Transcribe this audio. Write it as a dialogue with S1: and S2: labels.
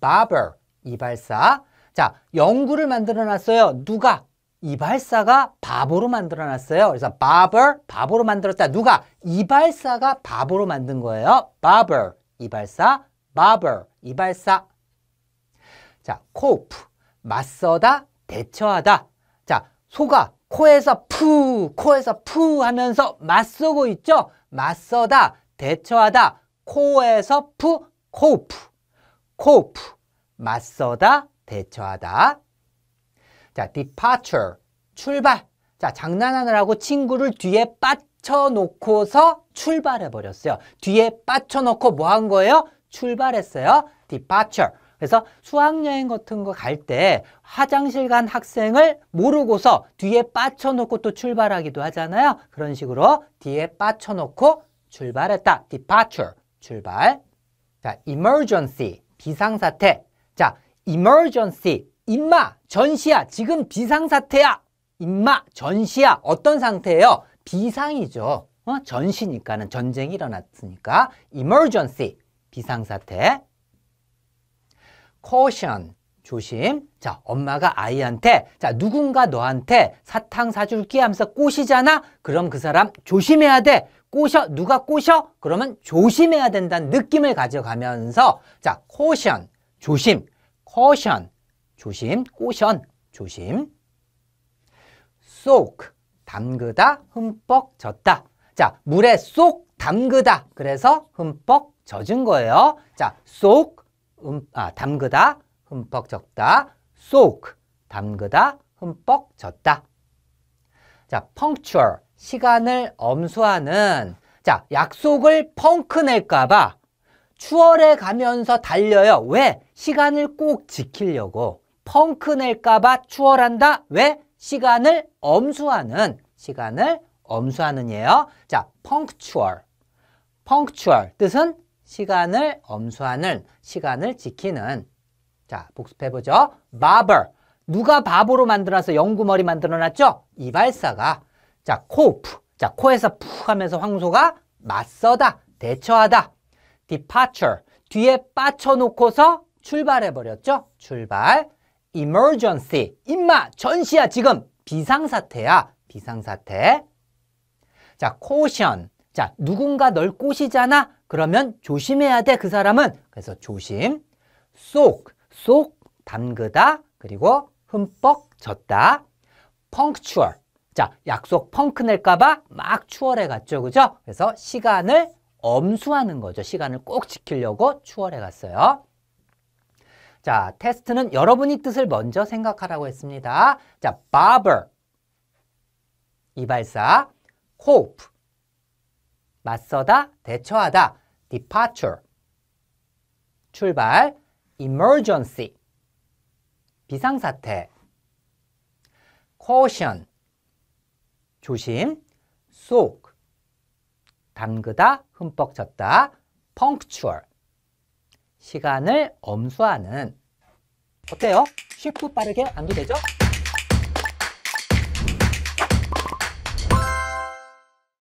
S1: barber, 이발사. 자, 연구를 만들어 놨어요. 누가? 이발사가 바보로 만들어 놨어요. 그래서 barber, 바보로 만들었다. 누가? 이발사가 바보로 만든 거예요. barber, 이발사, barber, 이발사. 자, cope, 맞서다, 대처하다. 자, 소가 코에서 푸, 코에서 푸 하면서 맞서고 있죠? 맞서다, 대처하다, 코에서 푸, cope. cope, 맞서다, 대처하다. 자, departure, 출발. 자, 장난하느라고 친구를 뒤에 빠쳐놓고서 출발해버렸어요. 뒤에 빠쳐놓고 뭐 한 거예요? 출발했어요. departure. 그래서 수학여행 같은 거 갈 때 화장실 간 학생을 모르고서 뒤에 빠쳐놓고 또 출발하기도 하잖아요. 그런 식으로 뒤에 빠쳐놓고 출발했다. departure, 출발. 자, emergency, 비상사태. 자, emergency. 임마, 전시야. 지금 비상사태야. 임마, 전시야. 어떤 상태예요? 비상이죠. 어? 전시니까는 전쟁이 일어났으니까 emergency. 비상사태. caution. 조심. 자, 엄마가 아이한테, 자, 누군가 너한테 사탕 사줄게 하면서 꼬시잖아? 그럼 그 사람 조심해야 돼. 꼬셔, 누가 꼬셔? 그러면 조심해야 된다는 느낌을 가져가면서, 자, caution, 조심, caution, 조심, caution, 조심. soak, 담그다, 흠뻑 젖다. 자, 물에 쏙 담그다. 그래서 흠뻑 젖은 거예요. 자, soak, 음, 아, 담그다, 흠뻑 적다. soak, 담그다, 흠뻑 젖다. 자, puncture, 시간을 엄수하는 자, 약속을 펑크 낼까봐 추월해 가면서 달려요. 왜? 시간을 꼭 지키려고. 펑크 낼까봐 추월한다. 왜? 시간을 엄수하는, 시간을 엄수하는 이에요 자, punctual. punctual 뜻은 시간을 엄수하는, 시간을 지키는. 자, 복습해보죠. barber. 누가 바보로 만들어서 연구머리 만들어놨죠? 이발사가. 자, 코프. 자, 코에서 푹 하면서 황소가 맞서다, 대처하다. departure. 뒤에 빠쳐놓고서 출발해버렸죠? 출발. emergency. 임마, 전시야, 지금. 비상사태야, 비상사태. 자, caution. 자, 누군가 널 꼬시잖아? 그러면 조심해야 돼, 그 사람은. 그래서 조심. 쏙. 쏙 담그다 그리고 흠뻑 젖다 펑크추얼 자 약속 펑크 낼까봐 막 추월해 갔죠 그죠 그래서 시간을 엄수하는 거죠 시간을 꼭 지키려고 추월해 갔어요 자 테스트는 여러분이 뜻을 먼저 생각하라고 했습니다 자 barber 이발사 cope 맞서다 대처하다 departure 출발 emergency 비상사태 caution 조심 속 담그다 흠뻑 젖다 punctual 시간을 엄수하는 어때요? 쉽고 빠르게 안도 되죠?